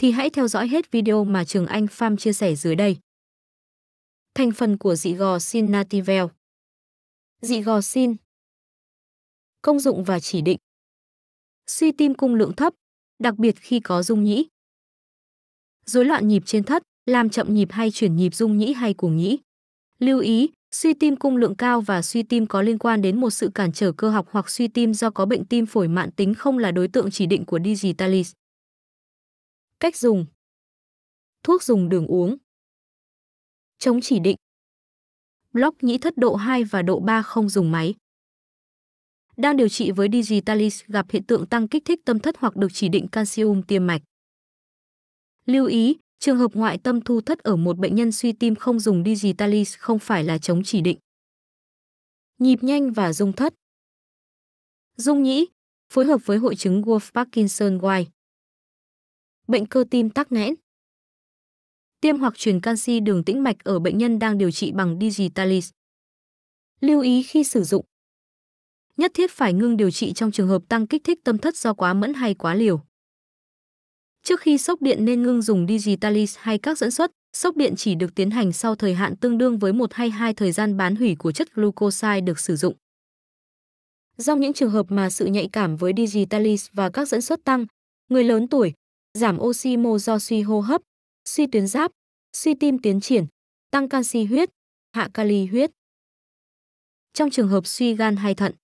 thì hãy theo dõi hết video mà Trường Anh Farm chia sẻ dưới đây. Thành phần của dị gò sin nativel Dị gò sin Công dụng và chỉ định Suy tim cung lượng thấp, đặc biệt khi có dung nhĩ. Rối loạn nhịp trên thất, làm chậm nhịp hay chuyển nhịp dung nhĩ hay cuồng nhĩ. Lưu ý, suy tim cung lượng cao và suy tim có liên quan đến một sự cản trở cơ học hoặc suy tim do có bệnh tim phổi mạn tính không là đối tượng chỉ định của Digitalis. Cách dùng Thuốc dùng đường uống Chống chỉ định Block nhĩ thất độ 2 và độ 3 không dùng máy Đang điều trị với digitalis gặp hiện tượng tăng kích thích tâm thất hoặc được chỉ định calcium tiêm mạch. Lưu ý, trường hợp ngoại tâm thu thất ở một bệnh nhân suy tim không dùng digitalis không phải là chống chỉ định. Nhịp nhanh và dung thất Dung nhĩ, phối hợp với hội chứng wolf Parkinson White bệnh cơ tim tắc nghẽn. Tiêm hoặc truyền canxi đường tĩnh mạch ở bệnh nhân đang điều trị bằng digitalis. Lưu ý khi sử dụng. Nhất thiết phải ngưng điều trị trong trường hợp tăng kích thích tâm thất do quá mẫn hay quá liều. Trước khi sốc điện nên ngưng dùng digitalis hay các dẫn xuất, sốc điện chỉ được tiến hành sau thời hạn tương đương với một hay hai thời gian bán hủy của chất glucoside được sử dụng. trong những trường hợp mà sự nhạy cảm với digitalis và các dẫn xuất tăng, người lớn tuổi, giảm oxy mô do suy hô hấp, suy tuyến giáp, suy tim tiến triển, tăng canxi huyết, hạ kali huyết. Trong trường hợp suy gan hay thận.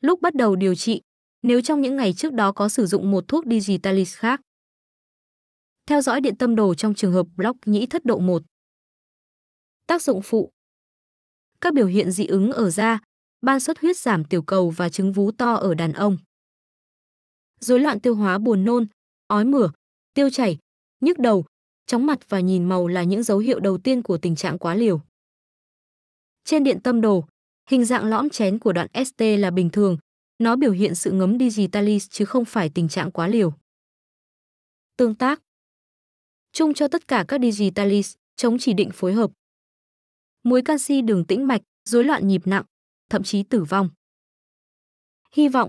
Lúc bắt đầu điều trị, nếu trong những ngày trước đó có sử dụng một thuốc digitalis khác. Theo dõi điện tâm đồ trong trường hợp block nhĩ thất độ 1. Tác dụng phụ. Các biểu hiện dị ứng ở da, ban xuất huyết giảm tiểu cầu và trứng vú to ở đàn ông. Rối loạn tiêu hóa buồn nôn, ói mửa, tiêu chảy, nhức đầu, chóng mặt và nhìn màu là những dấu hiệu đầu tiên của tình trạng quá liều. Trên điện tâm đồ, hình dạng lõm chén của đoạn ST là bình thường, nó biểu hiện sự ngấm digitalis chứ không phải tình trạng quá liều. Tương tác Chung cho tất cả các digitalis, chống chỉ định phối hợp. Muối canxi đường tĩnh mạch, rối loạn nhịp nặng, thậm chí tử vong. Hy vọng